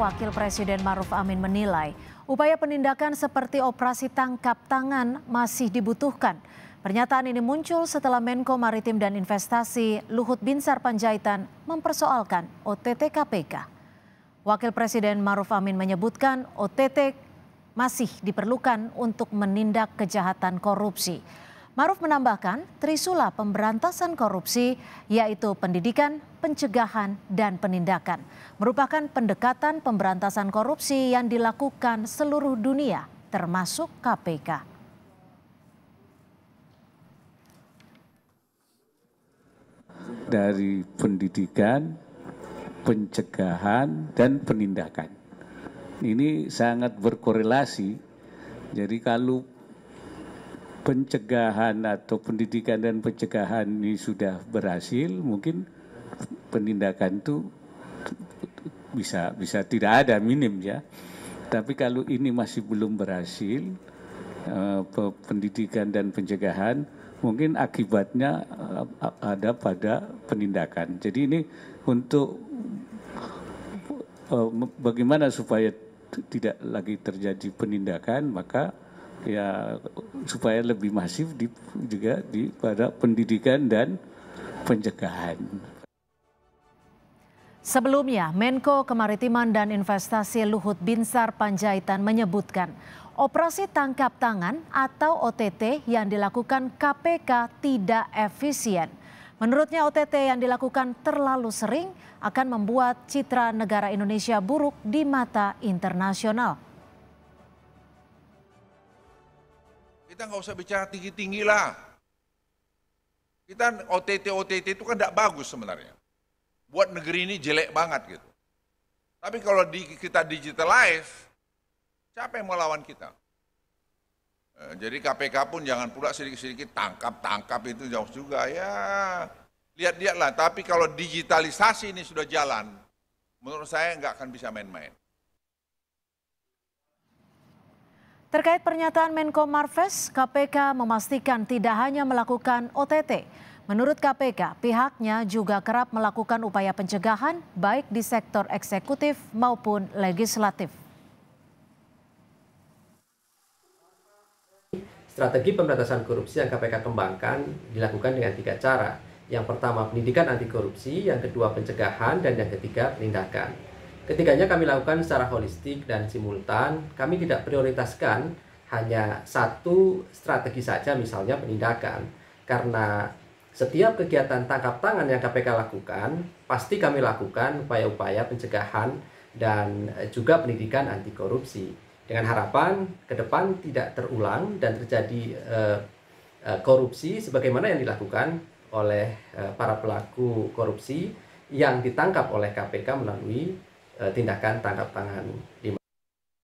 Wakil Presiden Maruf Amin menilai upaya penindakan seperti operasi tangkap tangan masih dibutuhkan. Pernyataan ini muncul setelah Menko Maritim dan Investasi Luhut Binsar Panjaitan mempersoalkan OTT KPK. Wakil Presiden Maruf Amin menyebutkan OTT masih diperlukan untuk menindak kejahatan korupsi. Maruf menambahkan trisula pemberantasan korupsi yaitu pendidikan, pencegahan, dan penindakan merupakan pendekatan pemberantasan korupsi yang dilakukan seluruh dunia termasuk KPK. Dari pendidikan, pencegahan, dan penindakan. Ini sangat berkorelasi. Jadi kalau pencegahan atau pendidikan dan pencegahan ini sudah berhasil, mungkin penindakan itu bisa bisa tidak ada minim ya. Tapi kalau ini masih belum berhasil eh, pendidikan dan pencegahan, mungkin akibatnya eh, ada pada penindakan. Jadi ini untuk eh, bagaimana supaya tidak lagi terjadi penindakan, maka ya supaya lebih masif di, juga di pada pendidikan dan pencegahan. Sebelumnya, Menko Kemaritiman dan Investasi Luhut Binsar Panjaitan menyebutkan, operasi tangkap tangan atau OTT yang dilakukan KPK tidak efisien. Menurutnya OTT yang dilakukan terlalu sering akan membuat citra negara Indonesia buruk di mata internasional. kita nggak usah bicara tinggi-tinggi lah. Kita OTT-OTT itu kan tidak bagus sebenarnya. Buat negeri ini jelek banget gitu. Tapi kalau di, kita digitalize, siapa yang melawan kita? Eh, jadi KPK pun jangan pula sedikit-sedikit tangkap-tangkap itu jauh juga ya. Lihat-lihatlah, tapi kalau digitalisasi ini sudah jalan, menurut saya nggak akan bisa main-main. Terkait pernyataan Menko Marves, KPK memastikan tidak hanya melakukan OTT. Menurut KPK, pihaknya juga kerap melakukan upaya pencegahan baik di sektor eksekutif maupun legislatif. Strategi pemberantasan korupsi yang KPK kembangkan dilakukan dengan tiga cara. Yang pertama pendidikan anti korupsi, yang kedua pencegahan, dan yang ketiga penindakan. Ketiganya kami lakukan secara holistik dan simultan. Kami tidak prioritaskan hanya satu strategi saja misalnya penindakan. Karena setiap kegiatan tangkap tangan yang KPK lakukan, pasti kami lakukan upaya-upaya pencegahan dan eh, juga pendidikan anti korupsi. Dengan harapan ke depan tidak terulang dan terjadi eh, eh korupsi sebagaimana yang dilakukan oleh eh, para pelaku korupsi yang ditangkap oleh KPK melalui Eh, tindakan tangkap tangan di